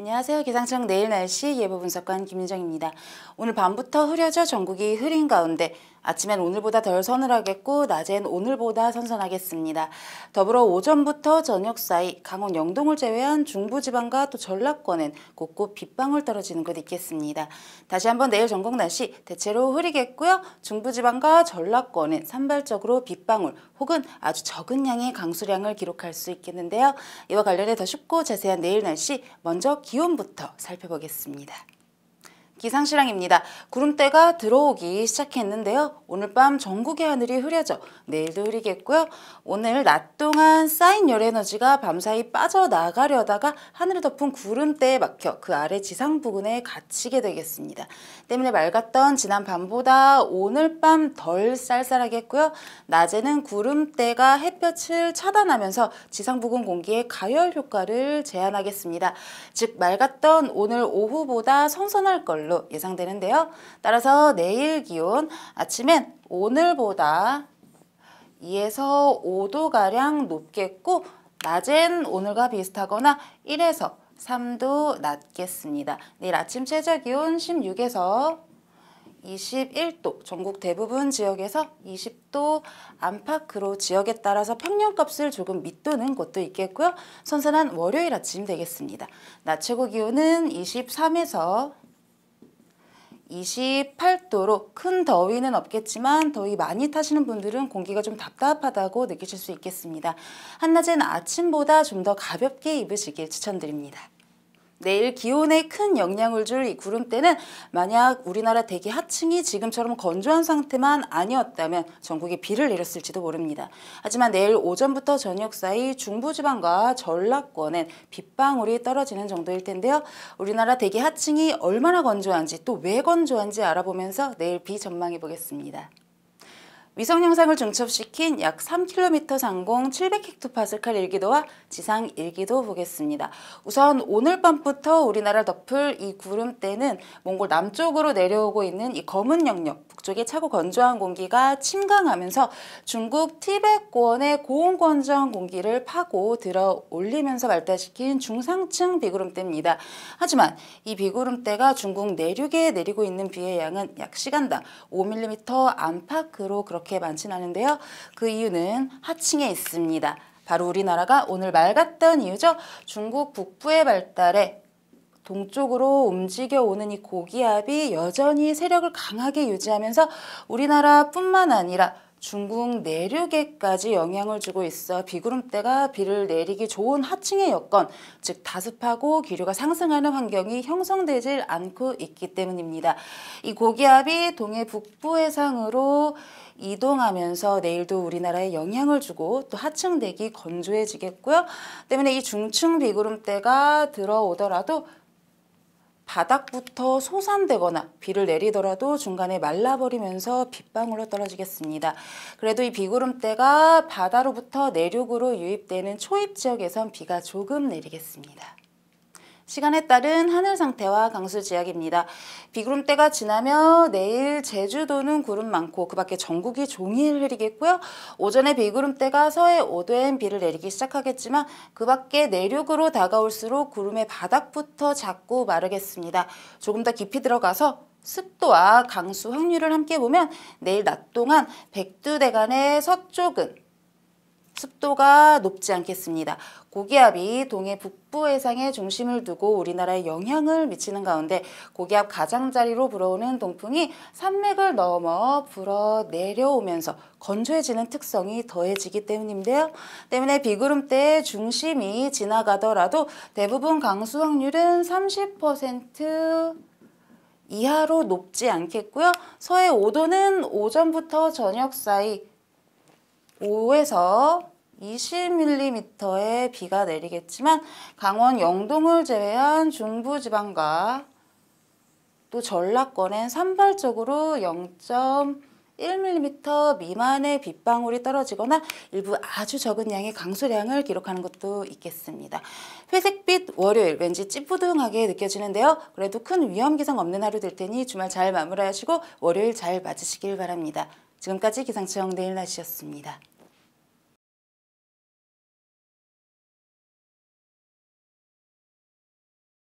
안녕하세요. 기상청 내일 날씨 예보 분석관 김민정입니다. 오늘 밤부터 흐려져 전국이 흐린 가운데 아침엔 오늘보다 덜 서늘하겠고 낮엔 오늘보다 선선하겠습니다. 더불어 오전부터 저녁 사이 강원 영동을 제외한 중부지방과 또 전라권엔 곳곳 빗방울 떨어지는 곳 있겠습니다. 다시 한번 내일 전국 날씨 대체로 흐리겠고요. 중부지방과 전라권엔 산발적으로 빗방울 혹은 아주 적은 양의 강수량을 기록할 수 있겠는데요. 이와 관련해 더 쉽고 자세한 내일 날씨 먼저 기온부터 살펴보겠습니다. 기상실랑입니다. 구름대가 들어오기 시작했는데요. 오늘 밤 전국의 하늘이 흐려져 내일도 흐리겠고요. 오늘 낮 동안 쌓인 열에너지가 밤사이 빠져나가려다가 하늘을 덮은 구름대에 막혀 그 아래 지상 부근에 갇히게 되겠습니다. 때문에 맑았던 지난 밤보다 오늘 밤 덜 쌀쌀하겠고요. 낮에는 구름대가 햇볕을 차단하면서 지상 부근 공기의 가열 효과를 제한하겠습니다. 즉 맑았던 오늘 오후보다 선선할 걸로 걸로 예상되는데요. 따라서 내일 기온 아침엔 오늘보다 2에서 5도가량 높겠고 낮엔 오늘과 비슷하거나 1에서 3도 낮겠습니다. 내일 아침 최저기온 16에서 21도, 전국 대부분 지역에서 20도 안팎으로 지역에 따라서 평년값을 조금 밑도는 곳도 있겠고요. 선선한 월요일 아침 되겠습니다. 낮 최고 기온은 23에서 28도로 큰 더위는 없겠지만 더위 많이 타시는 분들은 공기가 좀 답답하다고 느끼실 수 있겠습니다. 한낮엔 아침보다 좀 더 가볍게 입으시길 추천드립니다. 내일 기온에 큰 영향을 줄 이 구름대는 만약 우리나라 대기 하층이 지금처럼 건조한 상태만 아니었다면 전국에 비를 내렸을지도 모릅니다. 하지만 내일 오전부터 저녁 사이 중부지방과 전라권엔 빗방울이 떨어지는 정도일 텐데요. 우리나라 대기 하층이 얼마나 건조한지 또 왜 건조한지 알아보면서 내일 비 전망해 보겠습니다. 위성 영상을 중첩시킨 약 3km 상공 700헥토파스칼 일기도와 지상 일기도 보겠습니다. 우선 오늘 밤부터 우리나라 덮을 이 구름대는 몽골 남쪽으로 내려오고 있는 이 검은 영역 북쪽의 차고 건조한 공기가 침강하면서 중국 티벳고원의 고온 건조한 공기를 파고 들어 올리면서 발달시킨 중상층 비구름대입니다. 하지만 이 비구름대가 중국 내륙에 내리고 있는 비의 양은 약 시간당 5mm 안팎으로 그렇게 그렇게 많진 않은데요. 그 이유는 하층에 있습니다. 바로 우리나라가 오늘 맑았던 이유죠. 중국 북부의 발달에 동쪽으로 움직여오는 이 고기압이 여전히 세력을 강하게 유지하면서 우리나라뿐만 아니라 중국 내륙에까지 영향을 주고 있어 비구름대가 비를 내리기 좋은 하층의 여건, 즉 다습하고 기류가 상승하는 환경이 형성되질 않고 있기 때문입니다. 이 고기압이 동해 북부 해상으로 이동하면서 내일도 우리나라에 영향을 주고 또 하층 대기 건조해지겠고요. 때문에 이 중층 비구름대가 들어오더라도 바닥부터 소산되거나 비를 내리더라도 중간에 말라버리면서 빗방울로 떨어지겠습니다. 그래도 이 비구름대가 바다로부터 내륙으로 유입되는 초입 지역에선 비가 조금 내리겠습니다. 시간에 따른 하늘 상태와 강수 지약입니다비구름때가 지나며 내일 제주도는 구름 많고 그 밖에 전국이 종일 흐리겠고요. 오전에 비구름때가 서해 5도엔 비를 내리기 시작하겠지만 그 밖에 내륙으로 다가올수록 구름의 바닥부터 작고 마르겠습니다. 조금 더 깊이 들어가서 습도와 강수 확률을 함께 보면 내일 낮 동안 백두대간의 서쪽은 습도가 높지 않겠습니다. 고기압이 동해 북부 해상에 중심을 두고 우리나라에 영향을 미치는 가운데 고기압 가장자리로 불어오는 동풍이 산맥을 넘어 불어 내려오면서 건조해지는 특성이 더해지기 때문인데요. 때문에 비구름대 중심이 지나가더라도 대부분 강수 확률은 30% 이하로 높지 않겠고요. 서해 5도는 오전부터 저녁 사이 5에서 20mm의 비가 내리겠지만 강원 영동을 제외한 중부지방과 또 전라권엔 산발적으로 0.1mm 미만의 빗방울이 떨어지거나 일부 아주 적은 양의 강수량을 기록하는 것도 있겠습니다. 회색빛 월요일 왠지 찌뿌둥하게 느껴지는데요. 그래도 큰 위험기상 없는 하루 될 테니 주말 잘 마무리하시고 월요일 잘 맞으시길 바랍니다. 지금까지 기상청 내일 날씨였습니다.